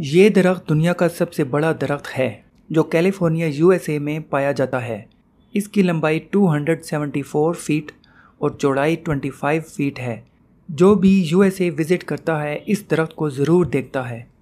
ये दरख्त दुनिया का सबसे बड़ा दरख्त है जो कैलिफोर्निया यूएसए में पाया जाता है इसकी लंबाई 274 फीट और चौड़ाई 25 फीट है जो भी यूएसए विज़िट करता है इस दरख्त को ज़रूर देखता है